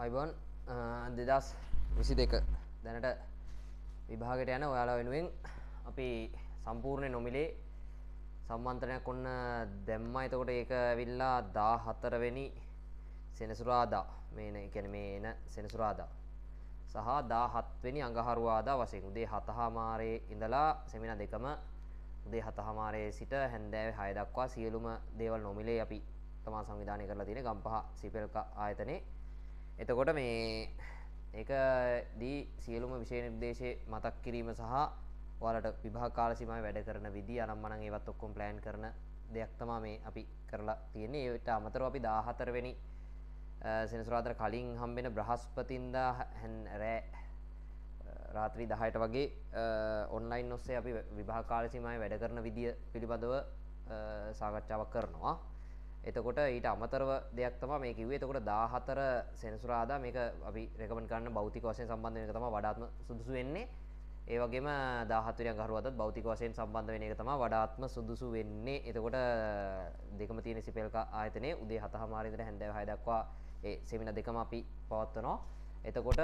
අයිබොන් දෙදස් විසි දෙක දැනට විභාගට යන ඔයාලා වෙනුවෙන් අපි සම්පූර්ණය නොමිලේ සම්බන්තරයක් ඔන්න දැම්ම එතකොට ඒක විල්ලා දා හතරවෙනි සෙනසුරාදා මේන එකැන මේ එන සෙනසුරාදා සහ දා හත්වෙනි අඟහරුවාදා වසයෙන් උදේ හතහාමාරයේ ඉඳලා සෙමින දෙකම උදේ හතහමාරයේ සිට හැන්දෑව හයදක්වා සියලුම දේවල් නොමිලේ අපි තමා සංවිධානය කරලා තියෙන ගම්පහ සිපෙල්ක ආයතනේ එතකොට මේ ඒක දී සියලුම විෂය නිර්දේශය මතක් කිරීම සහ ඔයාලට විභාග කාල සීමාවේ වැඩ කරන විදිය අනම් මනම් ඒවත් ඔක්කොම ප්ලෑන් කරන දෙයක් තමයි මේ අපි කරලා තියෙන්නේ ඒට අමතරව අපි 14 වෙනි සෙනසුරාදා කලින් හම්බෙන බ්‍රහස්පතින්දා රෑ රාත්‍රී දහයට වගේ ඔන්ලයින් ඔස්සේ අපි විභා කාලසිමයි වැඩ කරන විදිිය පිළිබඳව සාකච්ඡාවක් කරනවා එතකොට ඊට අමතරව දෙයක් තම මේ කිවේ එතකොට දාහතර සෙනසුරාදා මේක අපි රෙකමන් කරන්න බෞතික වසයෙන් සම්බන්ධ වෙන තම වඩාත්ම සුදුසු වෙන්නේ ඒවගේම දාහතුරය ගරුවදත් බෞතික වසයෙන් සම්බන්ධ වෙන එක තම වඩාත්ම සුදුසු වෙන්නේ එතකොට දෙකම තියෙන සිපෙල්ක ආයතනය උදේ හතහමාරිදර හැඳව හයදක්වා ඒ සෙමින දෙකම අපි පවත්වනවා එතකොට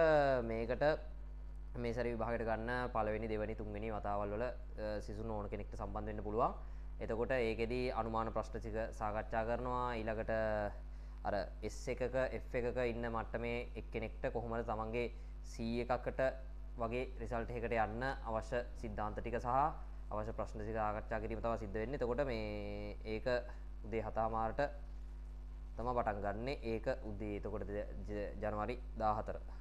මේකට මේ සැරි විභාගට ගන්න පළවෙනි දෙවැනි තුන්වෙනි වතාවල් වල සිසුන් ඕන කෙනෙක්ට සම්බන්ධ වෙන්න පුළුවන් එතකොට ඒකෙදී අනුමාන ප්‍රශ්න ටික සාකච්ඡා කරනවා ඊළඟට අර S එකක F එකක ඉන්න මට්ටමේ එක්කෙනෙක්ට කොහොමද තමන්ගේ C එකකට වගේ රිසල්ට් එකකට යන්න අවශ්‍ය සිද්ධාන්ත ටික සහ අවශ්‍ය ප්‍රශ්න ටික සාකච්ඡා කිරීම තමයි සිද්ධ වෙන්නේ. එතකොට මේ ඒක උදේ 7:00ට තමයි පටන් ගන්නෙ. ඒක උදේ එතකොට ජනවාරි 14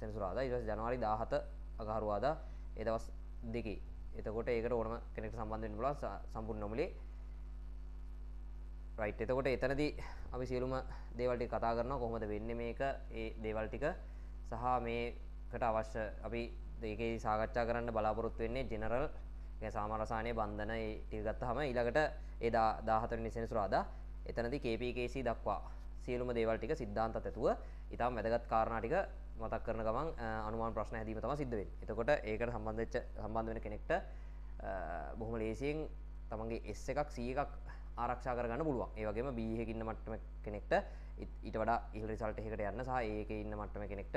සෙනසුරාදා ඊට පස්සේ ජනවාරි 17 අගහරුවාදා ඒ දවස් දෙකේ එතකොට ඒකට ඕනම කෙනෙක්ට සම්බන්ධ වෙන්න පුළුවන් සම්පූර්ණ නොමලේ රයිට් එතකොට එතනදී අපි සියලුම දේවල් ටික කතා කරනවා කොහොමද වෙන්නේ මේක ඒ දේවල් ටික සහ මේකට අවශ්‍ය අපි ඒකේ සාකච්ඡා කරන්න බලාපොරොත්තු වෙන්නේ ජෙනරල් කියන්නේ සාමාන්‍ය රසායනයේ බන්ධන ඒ ටික ගත්තාම ඊළඟට ඒ 14 වෙනි සෙනසුරාදා එතනදී KPKC දක්වා සියලුම දේවල් ටික සිද්ධාන්තත් ඇතුව ඉතාම වැදගත් කාරණා ටික මතක් කරන ගමන් අනුමාන ප්‍රශ්න හැදීම තමයි සිද්ධ වෙන්නේ. එතකොට ඒකට සම්බන්ධ වෙච්ච සම්බන්ධ වෙන කෙනෙක්ට බොහොම ලේසියෙන් තමන්ගේ S එකක් C එකක් ආරක්ෂා කරගන්න පුළුවන්. ඒ වගේම B එකක ඉන්න මට්ටම කෙනෙක්ට ඊට වඩා ඉහළ රිසල්ට් එකකට යන්න සහ A එකේ ඉන්න මට්ටම කෙනෙක්ට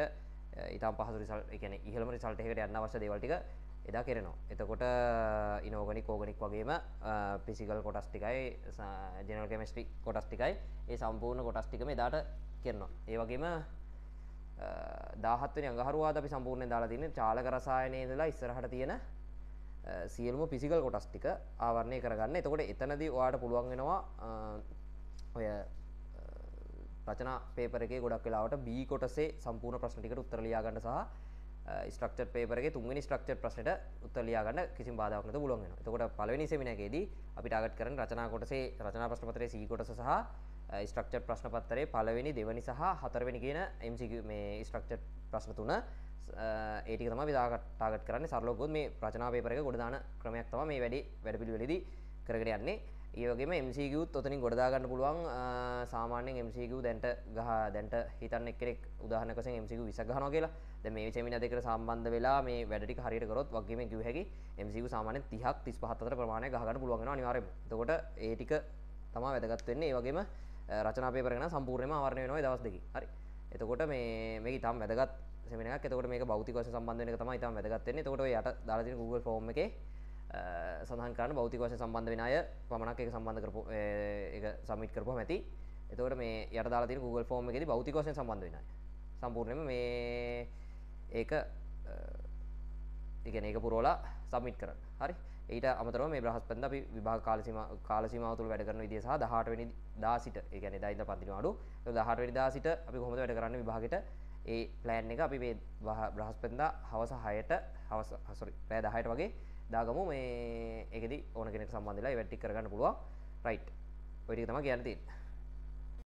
ඊටම පහසු රිසල්ට් ඒ කියන්නේ ඉහළම රිසල්ට් එකකට යන්න අවශ්‍ය දේවල් ටික එදා කෙරෙනවා. එතකොට ඉනෝගනික් ඕගනික් වගේම පිසිකල් කොටස් ටිකයි ජනල් කෙමස්ටි කොටස් ටිකයි ඒ සම්පූර්ණ කොටස් ටිකම එදාට කරනවා. ඒ වගේම දාහත්වනි අඟහරුවාද අපි සම්පූර්ණයෙන් දාලා තියෙන චාලක රසායනයේ ඉඳලා ඉස්සරහට තියෙන සියලුම පිසිකල් කොටස් ටික ආවරණය කරගන්න. එතකොට එතනදී ඔයාට පුළුවන් වෙනවා ඔය රචනා පේපර එකේ ගොඩක් වෙලාවට B කොටසේ සම්පූර්ණ ප්‍රශ්න ටිකට උත්තර ලියා ගන්න සහ ස්ට්‍රක්චර් පේපරගේ තුන්වෙනි ස්ට්‍රක්චර් ප්‍රශ්නට උත්තර ලියාගන්න කිසිම බාධාවක් නැතුව පුළුවන් වෙනවා. එතකොට පළවෙනි සෙමිනාකේදී අපි ටාගට් කරන රචනා කොටසේ රචනා ප්‍රශ්න පත්‍රයේ C කොටස සහ ස්ට්‍රක්චර් ප්‍රශ්න පත්‍රයේ පළවෙනි දෙවෙනි සහ හතරවෙනි කියන MCQ මේ ස්ට්‍රක්චර් ප්‍රශ්න තුන ඒ ටික තමයි අපි ටාගට් කරන්නේ සරලව ගොත් මේ රචනා පේපර එක ගොඩ දාන ක්‍රමයක් තමයි මේ වැඩි වැඩපිළිවෙලෙදී කරගෙන යන්නේ. ඒවගේම MCකුත් ඔතනින් ගොඩදාගන්න පුළුවන් සාමාන්‍යෙන් MCකු දැන්ට ගහ දැන්ට හිතන්න එකෙක් උදාහනකසෙන් MCකු විසගහන කියලා ද මේ චමින දෙකර සම්බන්ධ වෙලා මේ වැඩටි හරිට කරොත් වගේම කිව හැකි MCකු සාමාන්‍ය තිහක් තිස් පහත්තර ප්‍රමාණය ගහගන්න පුළුවන් අනිවාරම තකොට ඒටික තමා වැදගත්වෙන්නේ වගේම රචනාපය පරගෙන සම්පූර්ණයම අවරණය වෙනවා දවස් දෙක හරි එතකොට මේ මේ ඉතාම් වැදගත් සෙමිනක් එතකොට මේ බෞතික වශයෙන් සම්බන්ධ වෙන එක තමයි ඉතාම වැදගත් වෙන්නේ එතකොට ඔය යට දාලා තියෙන Google form එකේ සඳහන්කාන බෞතික වශය සම්බන්ධ වෙනය පමණක් එක සම්බන්ධ කරපු සමිට් කරපු ඇති එතවට මේ යටදාලා තින Google ෆෝර්ම් එකෙදි බෞතික වශයෙන් සම්බන්ධ වෙනයි සම්පූර්ණයෙන්ම මේ ඒක ඉගෙන ඒක පුරෝලා සබ්මිට් කරන්න හරි ඊට අමතරව මේ බ්‍රහස්පතින්ද අපි විභාග කාල සීමාව කාල සීමාව තුළ වැඩ කරන විදිය සහ 18 වෙනි දා සිට ඒ කියන්නේ 10 ඉඳන් 15 අඩු 18 වෙනි දා සිට අපි කොහොමද වැඩ කරන්නේ විභාගෙට ඒ ප්ලෑන් එක අපි මේ බ්‍රහස්පතින්ද හවස 6ට හවස සෝරි පැය 10ට වගේ දාගමු මේ එකෙදි ඕන කෙනෙක් සම්බන්ධලා ඉවැට්ටික් කරගන්න පුළුවන් රයිට් ඔය ටික තමයි කියන්න තියෙන්නේ